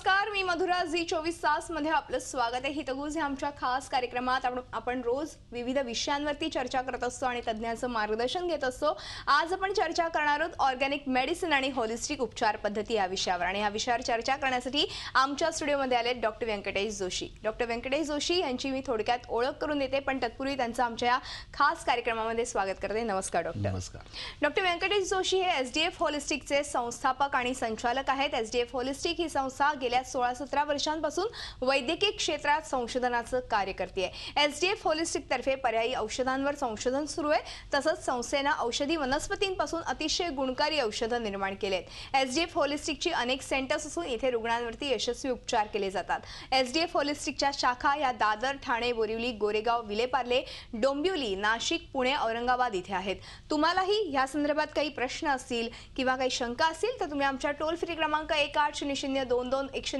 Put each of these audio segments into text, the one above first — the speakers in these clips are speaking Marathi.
নমস্কার नमस्कार मी मधुरा झी चोवीस तास मध्ये आपलं स्वागत आहे हितगुज या आमच्या खास कार्यक्रमात आपण रोज विविध विषयांवरती चर्चा करत असतो आणि तज्ज्ञांचं मार्गदर्शन घेत असतो आज आपण चर्चा करणार आहोत ऑर्गॅनिक मेडिसिन आणि होलिस्टिक उपचार पद्धती या विषयावर आणि या विषयावर चर्चा करण्यासाठी आमच्या स्टुडिओमध्ये आले डॉक्टर व्यंकटेश जोशी डॉक्टर व्यंकटेश जोशी यांची मी थोडक्यात ओळख करून देते पण तत्पूर्वी त्यांचं आमच्या या खास कार्यक्रमामध्ये स्वागत करते नमस्कार डॉक्टर नमस्कार डॉक्टर व्यंकटेश जोशी हे एसडीएफ होलिस्टिकचे संस्थापक आणि संचालक आहेत एसडीएफ होलिस्टिक ही संस्था गेल्या सोळा सतरा वर्षांपासून वैद्यकीय क्षेत्रात संशोधनाचं कार्य करते एसडीएफ होलिस्टिक तर्फे पर्यायी औषधांवर संशोधन सुरू आहे तसंच संस्थेनं औषधी वनस्पतींपासून अतिशय गुणकारी औषधं निर्माण केलेत एसडीएफ होलिस्टिकची अनेक सेंटर्स असून इथे रुग्णांवरती यशस्वी उपचार केले जातात एसडीएफ होलिस्टिकच्या शाखा या दादर ठाणे बोरिवली गोरेगाव विलेपार्ले डोंबिवली नाशिक पुणे औरंगाबाद इथे आहेत तुम्हालाही या संदर्भात काही प्रश्न असतील किंवा काही शंका असतील तर तुम्ही आमच्या टोल फ्री क्रमांक एक आठ शून्य शून्य दोन दोन एकशे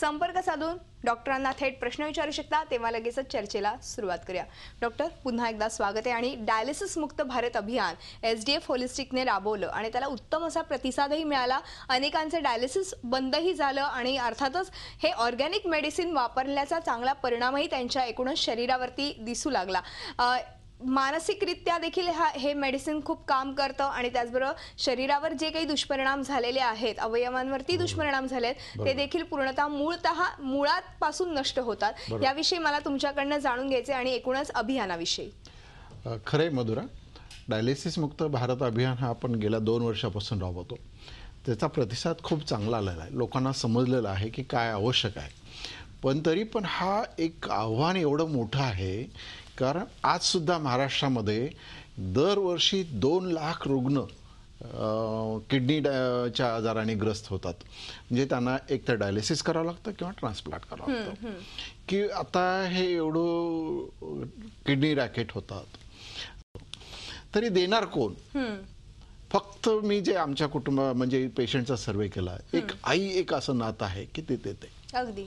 संपर्क साधून डॉक्टरांना थेट प्रश्न विचारू शकता तेव्हा लगेचच चर्चेला सुरुवात करूया डॉक्टर पुन्हा एकदा स्वागत आहे आणि डायलिसिस मुक्त भारत अभियान एस डी एफ होलिस्टिकने राबवलं आणि त्याला उत्तम असा प्रतिसादही मिळाला अनेकांचं डायलिसिस बंदही झालं आणि अर्थातच हे ऑर्गॅनिक मेडिसिन वापरल्याचा चांगला परिणामही त्यांच्या एकूणच शरीरावरती दिसू लागला मानसिकरित्या देखील हा हे मेडिसिन खूप काम करतं आणि त्याचबरोबर शरीरावर जे काही दुष्परिणाम झालेले आहेत अवयवांवरती दुष्परिणाम झालेत ते देखील पूर्णतः मूळतः मुळात पासून नष्ट होतात याविषयी मला तुमच्याकडनं जाणून घ्यायचे आणि एकूणच अभियानाविषयी खरे मधुरा डायलिसिस मुक्त भारत अभियान हा आपण गेल्या दोन वर्षापासून राबवतो त्याचा प्रतिसाद खूप चांगला आलेला आहे लोकांना समजलेला आहे की काय आवश्यक आहे पण तरी पण हा एक आव्हान एवढं मोठं आहे कारण आज सुद्धा महाराष्ट्रामध्ये दरवर्षी दोन लाख रुग्ण किडनी च्या आजाराने ग्रस्त होतात म्हणजे त्यांना एक तर डायलिसिस करावं लागतं किंवा ट्रान्सप्लांट करावं लागतं की आता हे एवढं किडनी रॅकेट होतात तरी देणार कोण फक्त मी जे आमच्या कुटुंबा म्हणजे पेशंटचा सर्वे केला एक आई एक असं नातं आहे की ते देते अगदी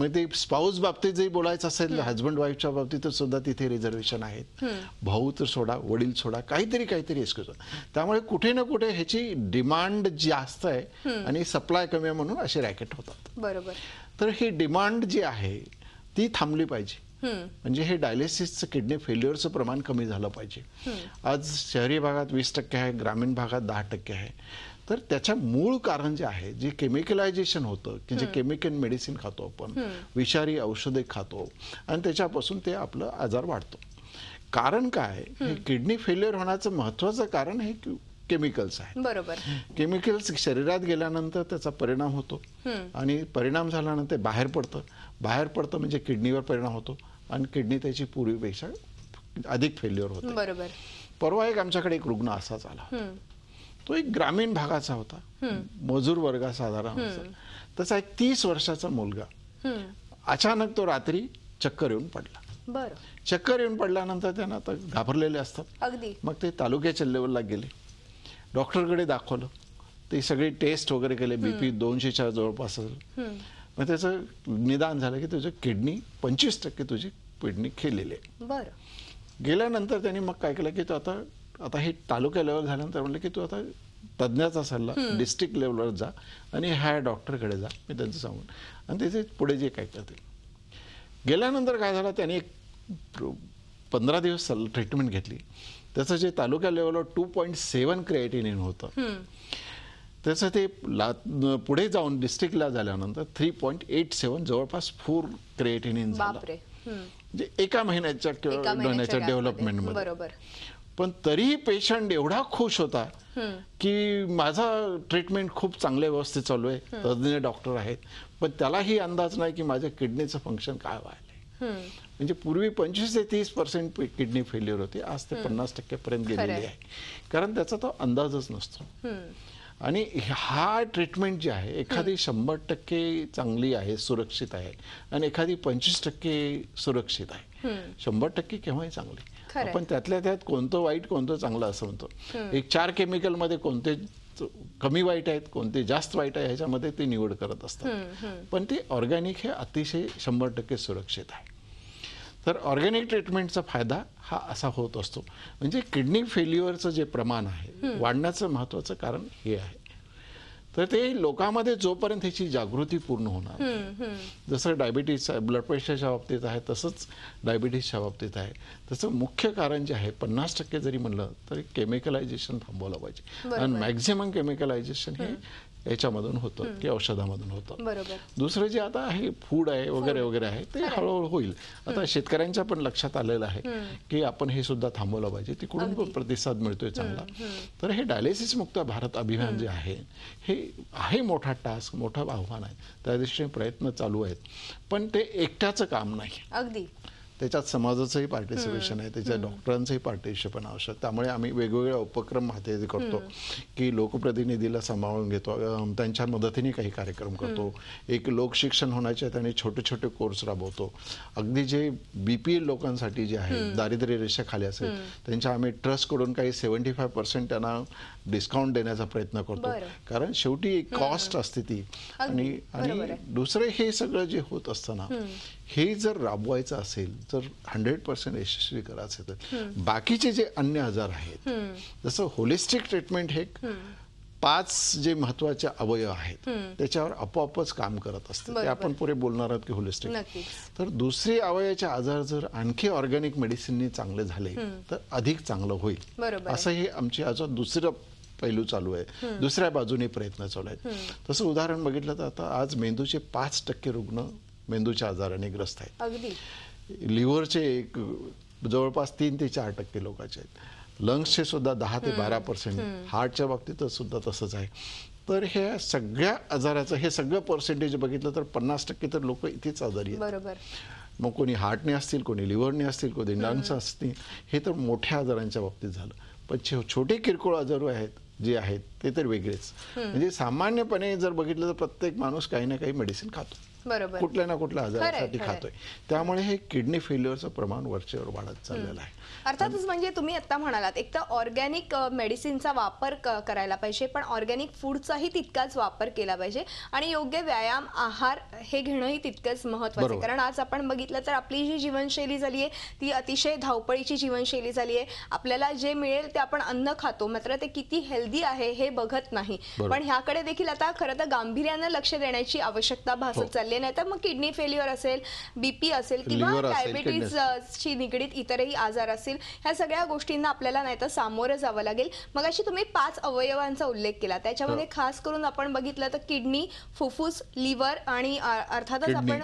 मग ते स्पाऊस बाबतीत जरी बोलायचं असेल हजबंड वाईफच्या बाबतीत सुद्धा तिथे रिझर्वेशन आहेत भाऊ तर सोडा वडील सोडा काहीतरी काहीतरी एक्सक्यूज त्यामुळे कुठे ना कुठे ह्याची डिमांड जास्त आहे आणि सप्लाय कमी आहे म्हणून असे रॅकेट होतात बरोबर तर ही डिमांड जी आहे ती थांबली पाहिजे म्हणजे हे डायलिसिसचं किडनी फेल्युअरचं प्रमाण कमी झालं पाहिजे आज शहरी भागात वीस टक्के आहे ग्रामीण भागात दहा टक्के आहे तर त्याच्या मूळ कारण जे आहे जे केमिकलायझेशन होतं की जे केमिकल मेडिसिन खातो आपण विषारी औषधे खातो आणि त्याच्यापासून ते आपलं आजार वाढतो कारण काय हे किडनी फेल्युअर होण्याचं महत्वाचं कारण हे केमिकल्स आहे बरोबर केमिकल्स शरीरात गेल्यानंतर त्याचा परिणाम होतो आणि परिणाम झाल्यानंतर बाहेर पडतं बाहेर पडतं म्हणजे किडनीवर परिणाम होतो आणि किडनी त्याची पूर्वीपेक्षा अधिक फेल्युअर होतं बरोबर परवा एक आमच्याकडे एक रुग्ण असाच आला तो एक ग्रामीण भागाचा होता मजूर वर्ग साधारण होता तसा एक तीस वर्षाचा मुलगा अचानक तो रात्री चक्कर येऊन पडला चक्कर येऊन पडल्यानंतर त्यांना आता घाबरलेले असतात अगदी मग ते तालुक्याच्या लेवलला गेले डॉक्टरकडे दाखवलं ते सगळे टेस्ट वगैरे केले बीपी दोनशेच्या जवळपास मग त्याचं निदान झालं की तुझं किडनी पंचवीस टक्के तुझी किडनी खेळलेली आहे गेल्यानंतर त्यांनी मग काय केलं की तो आता आता हे तालुका लेवल झाल्यानंतर म्हटलं की तू आता तज्ज्ञाचा सल्ला डिस्ट्रिक्ट लेवलवर जा आणि ह्या डॉक्टरकडे जा मी त्यांचं सांगून आणि त्याचे पुढे जे काय करतील गेल्यानंतर काय झालं त्यांनी एक पंधरा दिवस ट्रीटमेंट घेतली त्याचं जे तालुका लेवलवर टू पॉईंट सेवन क्रिएटिनिन होतं त्याचं ते ला पुढे जाऊन डिस्ट्रिक्टला झाल्यानंतर थ्री पॉईंट एट सेवन जवळपास फोर क्रिएटिनिन झालं म्हणजे एका महिन्याच्या महिन्याच्या डेव्हलपमेंटमध्ये पण तरीही पेशंट एवढा खुश होता की माझा ट्रीटमेंट खूप चांगल्या व्यवस्थित चालू आहे तज्ज्ञ डॉक्टर आहेत पण त्यालाही अंदाज नाही की माझ्या किडनीचं फंक्शन काय व्हायला म्हणजे पूर्वी पंचवीस ते तीस पर्सेंट किडनी फेल्युअर होती आज ते पन्नास टक्क्यापर्यंत गेलेली आहे कारण त्याचा तो अंदाजच नसतो आणि हा ट्रीटमेंट जी आहे एखादी शंभर टक्के चांगली आहे सुरक्षित आहे आणि एखादी पंचवीस टक्के सुरक्षित आहे शंभर टक्के केव्हाही चांगली पण त्यातल्या त्यात कोणतं वाईट कोणतं चांगलं असं म्हणतो एक चार केमिकलमध्ये कोणते कमी वाईट आहेत कोणते जास्त वाईट आहे ह्याच्यामध्ये ते निवड करत असतात पण ते ऑर्गॅनिक हे अतिशय शंभर टक्के सुरक्षित आहे तर ऑर्गॅनिक ट्रीटमेंटचा फायदा हा असा होत असतो म्हणजे किडनी फेल्युअरचं जे प्रमाण आहे वाढण्याचं महत्त्वाचं कारण हे आहे तर ते लोकांमध्ये जोपर्यंत ह्याची जागृती पूर्ण होणार जसं डायबिटीस ब्लड प्रेशरच्या बाबतीत आहे तसंच डायबिटीसच्या बाबतीत आहे तसं मुख्य कारण जे आहे पन्नास टक्के जरी म्हणलं तरी केमिकलायझेशन थांबवलं पाहिजे आणि मॅक्झिमम केमिकलायझेशन हे याच्यामधून होतं की औषधामधून होतं दुसरं जे आता आहे फूड आहे वगैरे वगैरे आहे ते हळूहळू होईल आता शेतकऱ्यांच्या पण लक्षात आलेलं आहे की आपण हे सुद्धा थांबवलं पाहिजे तिकडून पण प्रतिसाद मिळतोय चांगला तर हे डायलिसिस मुक्त भारत अभियान जे आहे हे आहे मोठा टास्क मोठं आव्हान आहे त्या दृष्टीने प्रयत्न चालू आहेत पण ते एकट्याचं काम नाही अगदी त्याच्यात समाजाचंही पार्टिसिपेशन आहे त्याच्यात डॉक्टरांचंही पार्टिसिपेशन आवश्यक त्यामुळे आम्ही वेगवेगळे उपक्रम हाती करतो की लोकप्रतिनिधीला सांभाळून घेतो त्यांच्या मदतीने काही कार्यक्रम करतो एक लोकशिक्षण होण्याचे त्यांनी छोटे छोटे कोर्स राबवतो अगदी जे बी पी एल लोकांसाठी जे आहे दारिद्र्य रेषेखाली असेल त्यांच्या आम्ही ट्रस्टकडून काही सेवन्टी फाय पर्सेंट त्यांना डिस्काउंट देण्याचा प्रयत्न करतो कारण शेवटी एक कॉस्ट असते ती आणि आणि दुसरे हे सगळं जे होत ना हे जर राबवायचं असेल तर हंड्रेड पर्सेंट यशस्वी करायचं तर बाकीचे जे अन्य आजार आहेत जसं होलिस्टिक ट्रीटमेंट हे पाच जे महत्वाचे अवयव आहेत त्याच्यावर आपोआपच काम करत असते ते आपण पुढे बोलणार आहोत की होलिस्टिक तर दुसरी अवयवाचे आजार जर आणखी ऑर्गॅनिक मेडिसिनने चांगले झाले तर अधिक चांगलं होईल असं हे आमची आज दुसरं पैलू चालू आहे दुसऱ्या बाजूने प्रयत्न चालू आहेत तसं उदाहरण बघितलं तर आता आज मेंदूचे पाच टक्के रुग्ण मेंदूच्या आजाराने ग्रस्त आहेत लिव्हरचे एक जवळपास तीन ते चार टक्के लोकांचे आहेत लंग्सचे सुद्धा दहा ते बारा पर्सेंट हार्टच्या बाबतीत सुद्धा तसंच आहे तर हे सगळ्या आजाराचं हे सगळं पर्सेंटेज बघितलं तर पन्नास टक्के तर लोक इथेच आजारी आहेत मग कोणी हार्टने असतील कोणी लिव्हरने असतील कोणी लंग्स असतील हे तर मोठ्या आजारांच्या बाबतीत झालं पण छोटे किरकोळ आजार आहेत जे आहेत ते तर वेगळेच म्हणजे सामान्यपणे जर बघितलं तर प्रत्येक माणूस काही ना काही मेडिसिन खातो बरोबर कुठल्या ना कुठल्या आजारासाठी खातोय त्यामुळे हे किडनी फेल्युअरचं प्रमाण वरचेवर वाढत चाललेलं आहे अर्थातच म्हणजे तुम्ही आता म्हणालात एक तर ऑर्गॅनिक मेडिसिनचा वापर करायला पाहिजे पण ऑर्गॅनिक फूडचाही तितकाच वापर केला पाहिजे आणि योग्य व्यायाम आहार हे घेणंही तितकंच महत्वाचं कारण आज आपण बघितलं तर आपली जी जीवनशैली झाली आहे ती अतिशय धावपळीची जीवनशैली झाली आहे आपल्याला जे मिळेल ते आपण अन्न खातो मात्र ते किती हेल्दी आहे हे बघत नाही पण ह्याकडे देखील आता खरं तर गांभीर्यानं लक्ष देण्याची आवश्यकता भासत हो. चालली नाही तर मग किडनी फेल्युअर असेल बीपी असेल किंवा ची निगडीत इतरही आजार असतील असतील ह्या सगळ्या गोष्टींना आपल्याला नाही तर सामोरं जावं लागेल मग अशी तुम्ही पाच अवयवांचा उल्लेख केला त्याच्यामध्ये हो. खास करून आपण बघितलं तर किडनी फुफ्फुस लिव्हर आणि अर्थातच आपण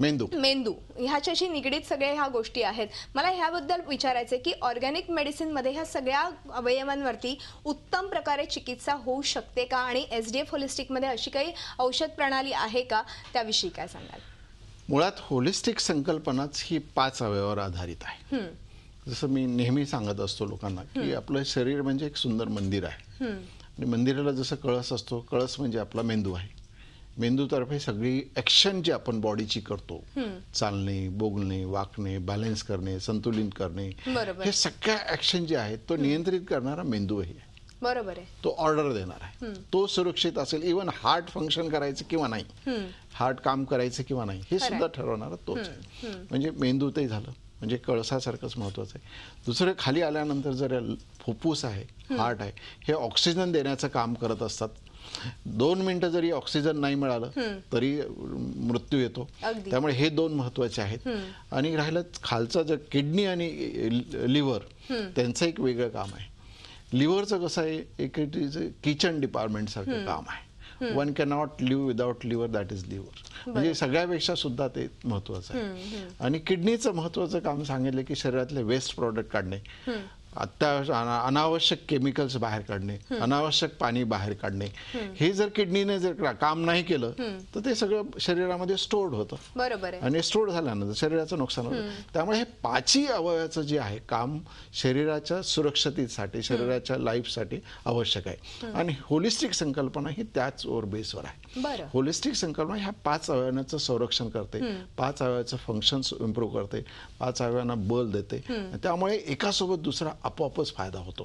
मेंदू मेंदू ह्याच्याशी निगडीत सगळ्या ह्या गोष्टी आहेत मला ह्याबद्दल विचारायचं की ऑर्गॅनिक मध्ये ह्या सगळ्या अवयवांवरती उत्तम प्रकारे चिकित्सा होऊ शकते का आणि एस डी एफ मध्ये अशी काही औषध प्रणाली आहे का त्याविषयी काय सांगाल मुळात होलिस्टिक संकल्पनाच ही पाच अवयवावर आधारित आहे जसं मी नेहमी सांगत असतो लोकांना की आपलं शरीर म्हणजे एक सुंदर मंदिर आहे आणि मंदिराला जसं कळस असतो कळस म्हणजे आपला मेंदू आहे मेंदूतर्फे सगळी ॲक्शन जी आपण बॉडीची करतो चालणे बोगणे वाकणे बॅलेन्स करणे संतुलित करणे हे सगळ्या ऍक्शन जे आहेत तो नियंत्रित करणारा मेंदू आहे बरोबर आहे तो ऑर्डर देणार आहे तो सुरक्षित असेल इवन हार्ट फंक्शन करायचं किंवा नाही हार्ट काम करायचं किंवा नाही हे सुद्धा ठरवणारा तोच आहे म्हणजे मेंदू ते झालं म्हणजे कळसासारखंच महत्वाचं आहे दुसरं खाली आल्यानंतर जर फुफ्फुस आहे हार्ट आहे हे ऑक्सिजन देण्याचं काम करत असतात दोन मिनटं जरी ऑक्सिजन नाही मिळालं तरी मृत्यू येतो त्यामुळे हे दोन महत्वाचे आहेत आणि राहिलं खालचं जर किडनी आणि लिव्हर त्यांचं एक वेगळं काम आहे लिव्हरचं कसं आहे एक किचन डिपार्टमेंटसारखं काम आहे one not live without liver that is liver म्हणजे सगळ्यापेक्षा सुद्धा ते महत्वाचं आहे आणि किडनीचं महत्वाचं काम सांगितलं की शरीरातले वेस्ट प्रॉडक्ट काढणे आता अनावश्यक केमिकल्स बाहेर काढणे अनावश्यक पाणी बाहेर काढणे हे जर किडनीने जर काम नाही केलं तर ते सगळं शरीरामध्ये स्टोर्ड होतं बरोबर आणि स्टोर्ड झाल्यानंतर शरीराचं नुकसान होतं त्यामुळे हे पाचही अवयवाचं जे आहे काम शरीराच्या सुरक्षतेसाठी शरीराच्या लाईफसाठी आवश्यक आहे आणि होलिस्टिक संकल्पना ही त्याच ओर बेसवर आहे होलिस्टिक संकल्पना ह्या पाच अवयवांचं संरक्षण करते पाच अवयवाचं फंक्शन इम्प्रूव्ह करते पाच अवयवांना बल देते त्यामुळे एकासोबत दुसरा आपोआपच फायदा होतो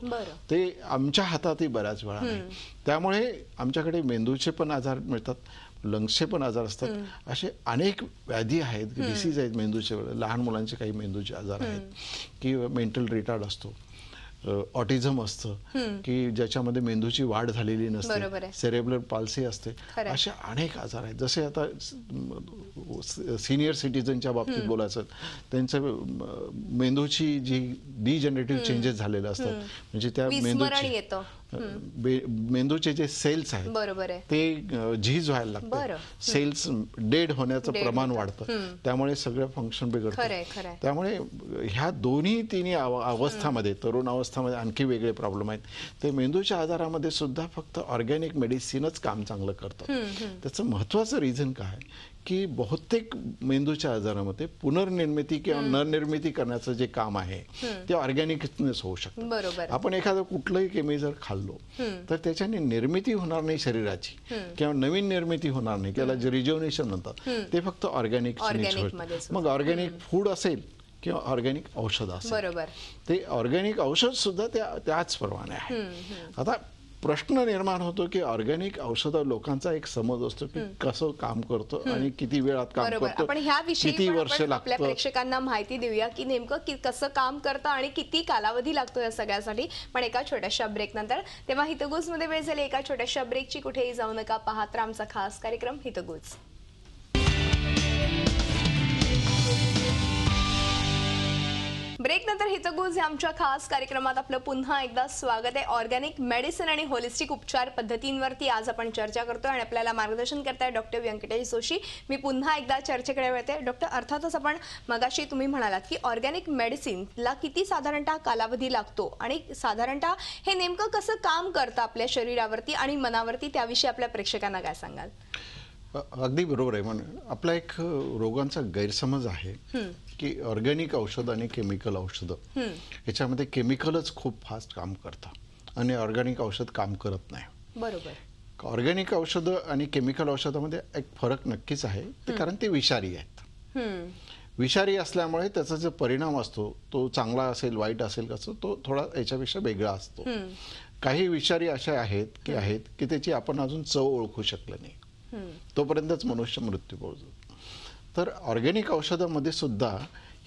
ते आमच्या हातातही बऱ्याच वेळा आहे त्यामुळे आमच्याकडे मेंदूचे पण आजार मिळतात लंग्सचे पण आजार असतात असे अनेक व्याधी आहेत डिसीज आहेत मेंदूचे लहान मुलांचे काही मेंदूचे आजार आहेत की मेंटल रिटार्ड असतो ऑटिझम असतं की ज्याच्यामध्ये मेंदूची वाढ झालेली नसते सेरेब्रल पाल्सी असते असे अनेक आजार आहेत जसे आता सिनियर सिटीजनच्या बाबतीत बोलायचं त्यांचं मेंदूची जी डिजनरेटिव्ह चेंजेस झालेले असतात म्हणजे त्या मेंदूची मेंदूचे जे सेल्स आहेत ते झीज व्हायला लागतात सेल्स डेड होण्याचं प्रमाण वाढतं त्यामुळे सगळं फंक्शन बिघडतं त्यामुळे ह्या दोन्ही तिन्ही अवस्थामध्ये तरुण अवस्थामध्ये आणखी वेगळे प्रॉब्लेम आहेत ते मेंदूच्या आजारामध्ये सुद्धा फक्त ऑर्गॅनिक मेडिसिनच काम चांगलं करतं त्याचं महत्वाचं रिझन काय की बहुतेक मेंदूच्या आजारामध्ये पुनर्निर्मिती किंवा नरनिर्मिती करण्याचं जे काम आहे ते ऑर्गॅनिकनेस होऊ शकतं आपण एखादं कुठलंही केमी जर खाल्लो तर त्याच्याने निर्मिती होणार नाही शरीराची किंवा नवीन निर्मिती होणार नाही त्याला जे रिजोनेशन म्हणतात ते फक्त ऑर्गॅनिक मग ऑर्गॅनिक फूड असेल किंवा ऑर्गॅनिक औषध असेल ते ऑर्गॅनिक औषध सुद्धा त्या त्याच प्रमाणे आहे आता प्रश्न निर्माण होतो की ऑर्गॅनिक औषध लोकांचा एक समज असतो की कसं काम करतो आणि किती वेळात काम करतो किती वर्ष आपल्या प्रेक्षकांना माहिती देऊया की नेमकं कसं काम करतं आणि किती कालावधी लागतो या सगळ्यासाठी पण एका छोट्याशा ब्रेक नंतर तेव्हा मध्ये वेळ झाली एका छोट्याशा ब्रेकची कुठेही जाऊ नका पाहत आमचा खास कार्यक्रम हितगुज ब्रेक नंतर हितगुज या आमच्या खास कार्यक्रमात आपलं पुन्हा एकदा स्वागत आहे ऑर्गॅनिक मेडिसिन आणि होलिस्टिक उपचार पद्धतींवरती आज आपण चर्चा करतोय आणि आपल्याला मार्गदर्शन करताय डॉक्टर व्यंकटेश जोशी मी पुन्हा एकदा चर्चेकडे वेळते डॉक्टर अर्थातच आपण मगाशी तुम्ही म्हणालात की ऑर्गॅनिक मेडिसिनला किती साधारणतः कालावधी लागतो आणि साधारणतः हे नेमकं कसं काम करतं आपल्या शरीरावरती आणि मनावरती त्याविषयी आपल्या प्रेक्षकांना काय सांगाल अगदी बरोबर आहे म्हणजे आपला एक रोगांचा गैरसमज आहे की ऑर्गॅनिक औषध आणि केमिकल औषधं याच्यामध्ये केमिकलच खूप फास्ट काम करतात आणि ऑर्गॅनिक औषध काम करत नाही बरोबर ऑर्गॅनिक औषधं आणि केमिकल औषधामध्ये एक फरक नक्कीच आहे कारण ते विषारी आहेत विषारी असल्यामुळे त्याचा जो परिणाम असतो तो चांगला असेल वाईट असेल कसं तो थोडा याच्यापेक्षा वेगळा असतो काही विषारी अशा आहेत की आहेत की त्याची आपण अजून चव ओळखू शकलं नाही तोपर्यंतच मनुष्य मृत्यू पोहोचतो तर ऑर्गेनिक औषधामध्ये सुद्धा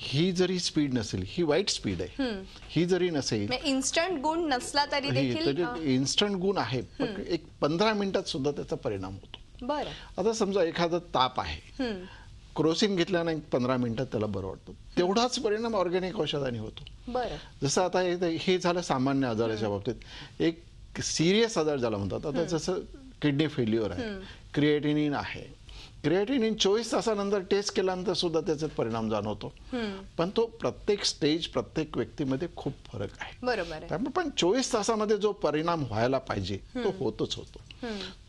ही जरी स्पीड नसेल ही वाईट स्पीड आहे ही जरी नसेल इन्स्टंट म्हणजे गुण नसला तरी देखील इन्स्टंट गुण आहे पण एक पंधरा मिनिटात सुद्धा त्याचा परिणाम होतो बरं आता समजा एखादा ताप आहे क्रोसिन घेतल्यानं पंधरा मिनिटात त्याला बरं वाटतो तेवढाच परिणाम ऑर्गेनिक औषधाने होतो जसं आता हे झालं सामान्य आजाराच्या बाबतीत एक सिरियस आजार झाला म्हणतात आता जसं किडनी फेल्युअर आहे क्रिएटिनिन आहे क्रिएटिनिन चोवीस तासानंतर टेस्ट केल्यानंतर सुद्धा त्याचा परिणाम जाणवतो पण तो प्रत्येक स्टेज प्रत्येक व्यक्तीमध्ये खूप फरक आहे बरोबर पण चोवीस तासामध्ये जो परिणाम व्हायला पाहिजे तो होतच होतो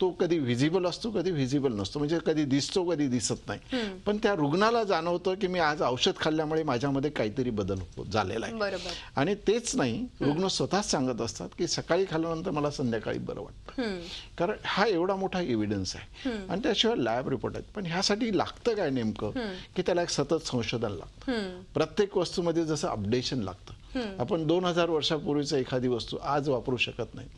तो कधी व्हिजिबल असतो कधी व्हिजिबल नसतो म्हणजे कधी दिसतो कधी दिसत नाही पण त्या रुग्णाला जाणवतं की मी आज औषध खाल्ल्यामुळे माझ्यामध्ये काहीतरी बदल हो-, झालेला आहे आणि तेच नाही रुग्ण स्वतःच सांगत असतात की सकाळी खाल्ल्यानंतर मला संध्याकाळी बरं वाटतं कारण हा एवढा मोठा एव्हिडन्स आहे आणि त्याशिवाय लॅब रिपोर्ट आहेत पण ह्यासाठी लागतं काय नेमकं की त्याला एक सतत संशोधन लागतं प्रत्येक वस्तूमध्ये जसं अपडेशन लागतं आपण दोन हजार वर्षापूर्वीचा एखादी वस्तू आज वापरू शकत नाही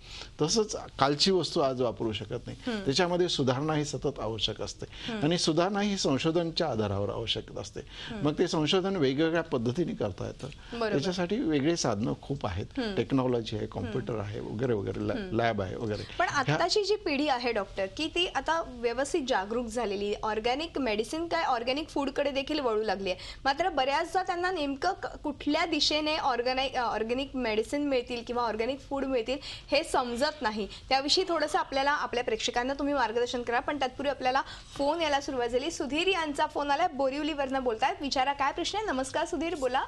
तसंच कालची वस्तू आज वापरू शकत नाही त्याच्यामध्ये सुधारणा ही सतत आवश्यक असते आणि सुधारणा ही संशोधनच्या आधारावर आवश्यक असते मग ते संशोधन वेगवेगळ्या पद्धतीने करता येतं त्याच्यासाठी वेगळी साधनं खूप आहेत टेक्नॉलॉजी आहे कॉम्प्युटर आहे वगैरे वगैरे लॅब आहे वगैरे पण आताची जी पिढी आहे डॉक्टर की ती आता व्यवस्थित जागरूक झालेली ऑर्गॅनिक मेडिसिन काय ऑर्गॅनिक कडे देखील वळू लागली आहे मात्र बऱ्याचदा त्यांना नेमकं कुठल्या दिशेने ऑर्ग ऑर्गनाइ ऑर्गेनिक मेडिसिन मिळतील किंवा ऑर्गेनिक फूड मिळतील हे समजत नाही त्याविषयी थोडंसं आपल्याला आपल्या प्रेक्षकांना तुम्ही मार्गदर्शन करा पण तत्पूर्वी आपल्याला फोन यायला सुरुवात झाली सुधीर यांचा फोन आला बोरिवलीवरनं बोलतायत विचारा काय प्रश्न आहे नमस्कार सुधीर बोला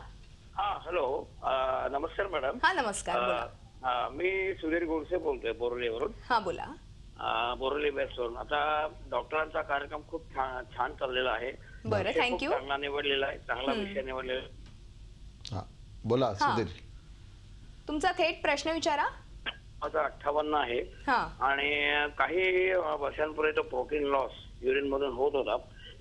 हा हॅलो नमस्कार मॅडम हा नमस्कार बोला मी सुधीर गोडसे बोलतोय वरून हा बोला बोरवली वरून आता डॉक्टरांचा कार्यक्रम खूप छान चाललेला आहे बरं थँक्यू चांगला निवडलेला आहे चांगला विषय निवडलेला बोला सुधीर तुमचा थेट प्रश्न विचारा माझा अठ्ठावन्न आहे आणि काही वर्षांपूर्वी तो प्रोटीन लॉस युरिन मधून होत होता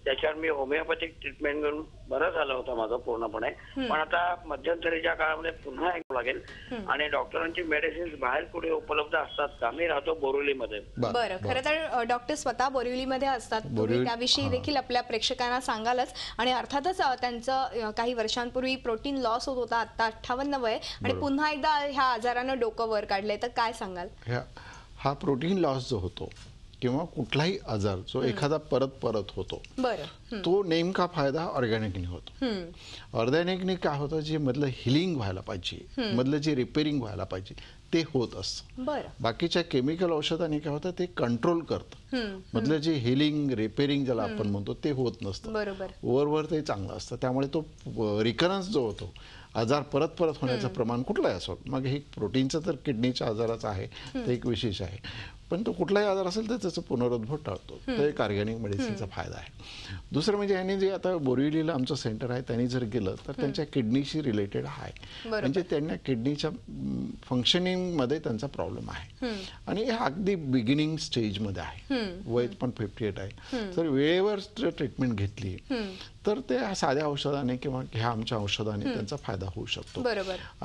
त्याच्यावर मी होमिओपॅथिक ट्रीटमेंट घेऊन बरं झालं होतं माझं पूर्णपणे पण आता मध्यंतरीच्या काळामध्ये पुन्हा ऐकू लागेल आणि डॉक्टरांची मेडिसिन्स बाहेर कुठे उपलब्ध असतात का मी राहतो बोरिवलीमध्ये बरं खरं तर डॉक्टर स्वतः बोरिवलीमध्ये असतात तुम्ही त्याविषयी देखील आपल्या प्रेक्षकांना सांगालच आणि अर्थातच त्यांचं काही वर्षांपूर्वी प्रोटीन लॉस होत होता आता अठ्ठावन्न वय आणि पुन्हा एकदा ह्या आजारानं डोकं वर काढलंय तर काय सांगाल हा प्रोटीन लॉस जो होतो किंवा कुठलाही आजार जो एखादा परत परत होतो तो नेमका फायदा ऑर्गॅनिकने होतो ऑर्गॅनिकने काय होतं जे मधलं हिलिंग व्हायला पाहिजे मधलं जे रिपेअरिंग व्हायला पाहिजे ते होत असतं बाकीच्या केमिकल औषधाने काय होतं ते कंट्रोल करतं मधलं जे हिलिंग रिपेअरिंग ज्याला आपण म्हणतो ते होत नसतं ओव्हरवर ते चांगलं असतं त्यामुळे तो रिकरन्स जो होतो आजार परत परत होण्याचं प्रमाण कुठलाही असो मग हे प्रोटीनचं तर किडनीच्या आजाराचं आहे ते एक विशेष आहे पण तो कुठलाही आजार असेल तर त्याचा पुनरुद्भव टाळतो तर एक ऑर्गॅनिक मेडिसिनचा फायदा आहे दुसरं म्हणजे यांनी जे आता बोरिवलीला आमचं सेंटर आहे त्यांनी जर गेलं तर त्यांच्या किडनीशी रिलेटेड आहे म्हणजे त्यांना किडनीच्या फंक्शनिंगमध्ये त्यांचा प्रॉब्लेम आहे आणि हे अगदी बिगिनिंग स्टेजमध्ये आहे वय पण फिफ्टी एट आहे तर वेळेवर ट्रीटमेंट घेतली तर ते साध्या औषधाने किंवा ह्या आमच्या औषधाने त्यांचा फायदा होऊ शकतो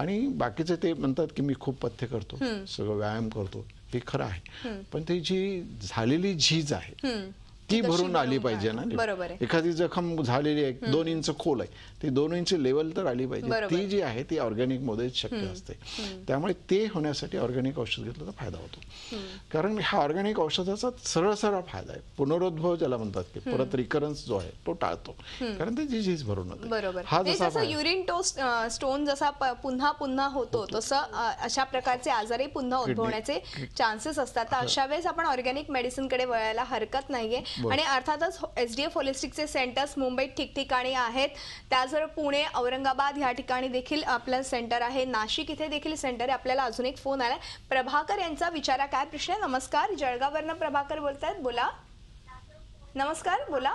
आणि बाकीचे ते म्हणतात की मी खूप पथ्य करतो सगळं व्यायाम करतो ते खरं आहे पण ती जी झालेली झीज आहे ती भरून आली पाहिजे ना बरोबर एखादी जखम झालेली आहे दोन इंच खोल आहे ती दोन इंची लेवल तर आली पाहिजे ती जी आहे ती ऑर्गॅनिक मध्ये शक्य असते त्यामुळे ते होण्यासाठी ऑर्गॅनिक औषध घेतलं तर फायदा होतो कारण हा ऑर्गॅनिक औषधाचा सरळ सरळ फायदा आहे पुनरुद्भव ज्याला म्हणतात की परत रिकरन्स जो आहे तो टाळतो कारण ते जी चीज भरून हा जसा युरिन स्टोन जसा पुन्हा पुन्हा होतो तसं अशा प्रकारचे आजारही पुन्हा उद्भवण्याचे चान्सेस असतात तर अशा वेळेस आपण ऑर्गॅनिक कडे वळायला हरकत नाहीये आणि अर्थातच एसडीएफ होलिस्टिकचे सेंटर्स मुंबईत ठिकठिकाणी आहेत त्याच त्याचबरोबर पुणे औरंगाबाद या ठिकाणी देखील आपलं सेंटर आहे नाशिक इथे देखील सेंटर आहे आपल्याला अजून एक फोन आलाय प्रभाकर यांचा विचारा काय प्रश्न नमस्कार जळगाववरनं प्रभाकर बोलतायत बोला नमस्कार बोला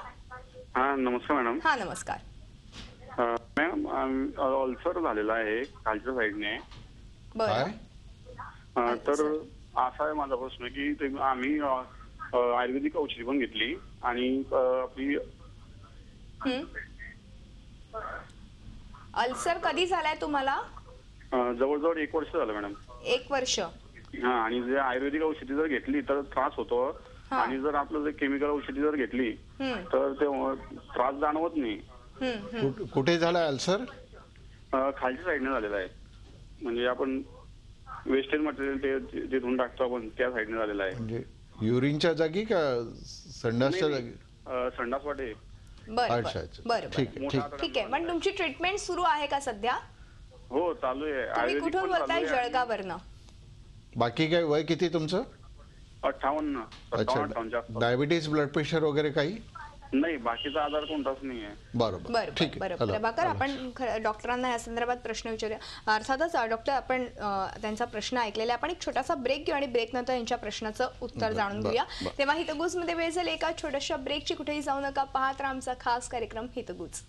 हा नमस्कार मॅडम हा नमस्कार मॅडम ऑल्सर झालेला आहे खालच्या साईडने बरं तर असा आहे माझा प्रश्न की आम्ही आयुर्वेदिक औषधी पण घेतली आणि आपली अल्सर कधी झालाय तुम्हाला जवळजवळ एक वर्ष झालं मॅडम एक वर्ष हा आणि जे आयुर्वेदिक औषधी जर घेतली तर त्रास होतो आणि जर आपलं जे केमिकल औषधी जर घेतली तर ते त्रास जाणवत नाही कुठे- झालाय अल्सर खालच्या साईडने झालेला आहे म्हणजे आपण वेस्टेज मटेरियल ते जे- टाकतो आपण त्या साईडने झालेला आहे म्हणजे युरिनच्या जागी का संडासच्या जागी संडास वाटे बरं बरं, ठीक आहे ठीक आहे पण तुमची ट्रीटमेंट सुरू आहे का सध्या हो चालू आहे कुठून पण बाकी काय वय किती तुमचं अठ्ठावन्न अच्छा डायबिटीज ब्लड प्रेशर वगैरे काही नाही बाकीचा आधार कोणताच नाही आहे बरोबर ठीक आहे. प्रभाकर आपण डॉक्टरांना या संदर्भात प्रश्न विचारूया अर्थातच डॉक्टर आपण त्यांचा प्रश्न ऐकलेला आपण एक छोटासा ब्रेक घेऊ आणि ब्रेक नंतर यांच्या प्रश्नाचं उत्तर जाणून घेऊया तेव्हा हितगुजमध्ये वेळ झाली एका छोट्याशा ब्रेकची कुठेही जाऊ नका पाहत राहा आमचा खास कार्यक्रम हितगुज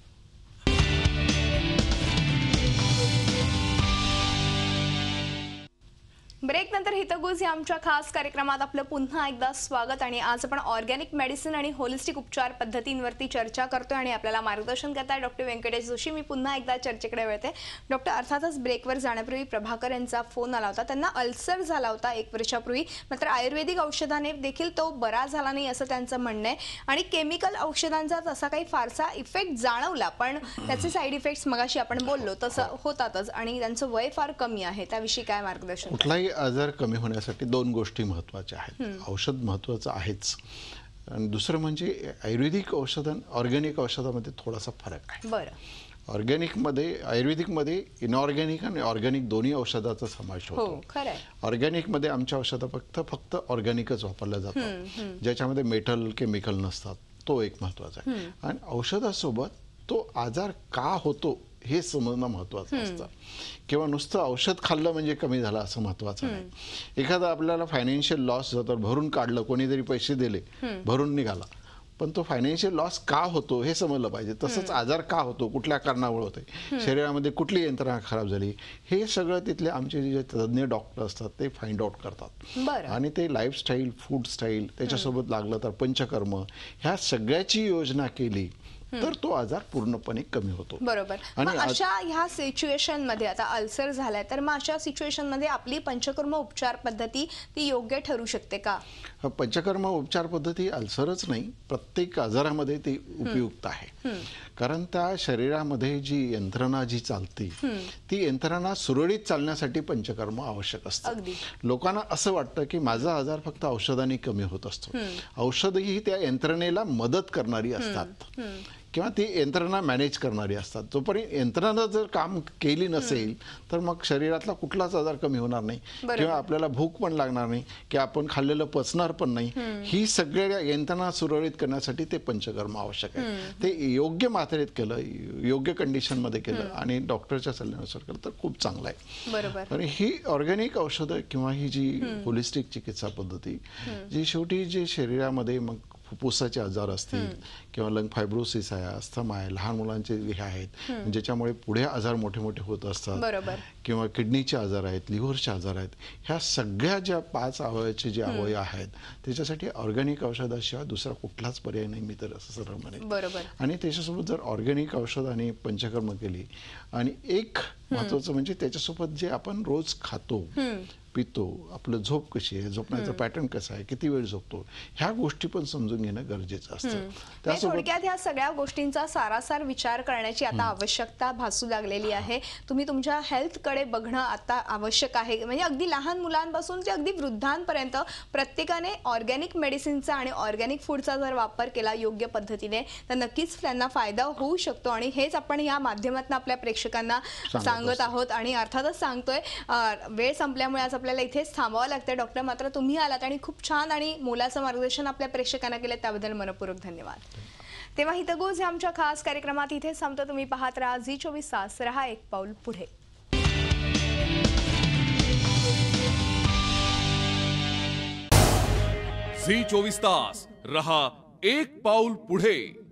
ब्रेक नंतर हितगुज या आमच्या खास कार्यक्रमात आपलं पुन्हा एकदा स्वागत आणि आज आपण ऑर्गॅनिक मेडिसिन आणि होलिस्टिक उपचार पद्धतींवरती चर्चा करतोय आणि आपल्याला मार्गदर्शन करताय डॉक्टर व्यंकटेश जोशी मी पुन्हा एकदा चर्चेकडे वळते डॉक्टर अर्थातच ब्रेकवर जाण्यापूर्वी प्रभाकर यांचा फोन आला होता त्यांना अल्सर झाला होता एक वर्षापूर्वी मात्र आयुर्वेदिक औषधाने देखील तो बरा झाला नाही असं त्यांचं म्हणणं आहे आणि केमिकल औषधांचा तसा काही फारसा इफेक्ट जाणवला पण त्याचे साईड इफेक्ट्स मगाशी आपण बोललो तसं होतातच आणि त्यांचं वय फार कमी आहे त्याविषयी काय मार्गदर्शन आजार कमी होण्यासाठी दोन गोष्टी महत्त्वाच्या आहेत औषध महत्त्वाचं आहेच आणि दुसरं म्हणजे आयुर्वेदिक आणि ऑर्गॅनिक औषधामध्ये थोडासा फरक आहे मध्ये आयुर्वेदिक मध्ये इनऑर्गॅनिक आणि ऑर्गॅनिक दोन्ही औषधाचा समावेश होतो हो, ऑर्गॅनिकमध्ये आमच्या औषधा फक्त फक्त ऑर्गॅनिकच वापरल्या जातो ज्याच्यामध्ये मेटल केमिकल नसतात तो एक महत्त्वाचा आहे आणि औषधासोबत तो आजार का होतो हे समजणं महत्त्वाचं असतं किंवा नुसतं औषध खाल्लं म्हणजे कमी झालं असं महत्वाचं नाही एखादा आपल्याला फायनान्शियल लॉस जातो भरून काढलं कोणीतरी पैसे दिले भरून निघाला पण तो फायनान्शियल लॉस का होतो हे समजलं पाहिजे तसंच आजार का होतो कुठल्या कारणामुळे होते शरीरामध्ये कुठली यंत्रणा खराब झाली हे सगळं तिथले आमचे जे तज्ज्ञ डॉक्टर असतात ते फाइंड आउट करतात आणि ते लाईफस्टाईल फूड स्टाईल त्याच्यासोबत लागलं तर पंचकर्म ह्या सगळ्याची योजना केली तर तो आजार पूर्णपणे कमी होतो बरोबर आणि अशा ह्या सिच्युएशन मध्ये आता अल्सर झालाय तर मग अशा सिच्युएशन मध्ये आपली पंचकर्म उपचार पद्धती ती योग्य ठरू शकते का पंचकर्म उपचार पद्धती अल्सरच नाही प्रत्येक आजारामध्ये ती उपयुक्त आहे कारण त्या शरीरामध्ये जी यंत्रणा जी चालते ती यंत्रणा सुरळीत चालण्यासाठी पंचकर्म आवश्यक असतं लोकांना असं वाटतं की माझा आजार फक्त औषधांनी कमी होत असतो औषधही त्या यंत्रणेला मदत करणारी असतात किंवा ती यंत्रणा मॅनेज करणारी असतात जोपर्यंत यंत्रणा जर काम केली नसेल तर मग शरीरातला कुठलाच आजार कमी होणार नाही किंवा आपल्याला भूक पण लागणार नाही की आपण खाल्लेलं पचणार पण नाही ही सगळ्या यंत्रणा सुरळीत करण्यासाठी ते पंचकर्म आवश्यक आहे ते योग्य मात्रेत केलं योग्य कंडिशनमध्ये केलं आणि डॉक्टरच्या सल्ल्यानुसार केलं तर खूप चांगलं आहे बरोबर ही ऑर्गॅनिक औषधं किंवा ही जी होलिस्टिक चिकित्सा पद्धती जी शेवटी जी शरीरामध्ये मग फुफ्फुसाचे आजार असतील किंवा लंग फायब्रोसिस आहे अस्थम आहे लहान मुलांचे हे आहेत म्हणजे ज्याच्यामुळे पुढे आजार मोठे मोठे होत असतात किंवा किडनीचे आजार आहेत लिव्हरचे आजार आहेत ह्या सगळ्या ज्या पाच अवयवाचे जे अवयव आहेत त्याच्यासाठी ऑर्गॅनिक औषधाशिवाय दुसरा कुठलाच पर्याय नाही मी तर असं सरळ म्हणेन आणि त्याच्यासोबत जर ऑर्गॅनिक औषध आणि पंचकर्म केली आणि एक महत्वाचं म्हणजे त्याच्यासोबत जे आपण रोज खातो पितो आपलं झोप कशी आहे झोपण्याचा पॅटर्न कसा आहे किती वेळ झोपतो ह्या गोष्टी पण समजून घेणं गरजेचं असतं म्हणजे थोडक्यात ह्या सगळ्या गोष्टींचा सारासार विचार करण्याची आता आवश्यकता भासू लागलेली आहे तुम्ही तुमच्या हेल्थकडे बघणं आता आवश्यक आहे म्हणजे अगदी लहान मुलांपासून ते अगदी वृद्धांपर्यंत प्रत्येकाने ऑर्गॅनिक मेडिसिनचा आणि ऑर्गॅनिक फूडचा जर वापर केला योग्य पद्धतीने तर नक्कीच त्यांना फायदा होऊ शकतो आणि हेच आपण या माध्यमातून आपल्या प्रेक्षकांना सांगत आहोत आणि अर्थातच सांगतोय वेळ संपल्यामुळे आज आपल्याला इथेच थांबावं लागतं डॉक्टर मात्र तुम्ही आलात आणि खूप छान आणि मोलाचं मार्गदर्शन आपल्या प्रेक्षकांना केलं त्याबद्दल मनपूर्वक धन्यवाद तेव्हा हितगोज या आमच्या खास कार्यक्रमात इथेच थांबतो तुम्ही पाहत राहा झी चोवीस तास रहा एक पाऊल पुढे झी चोवीस तास रहा एक पाऊल पुढे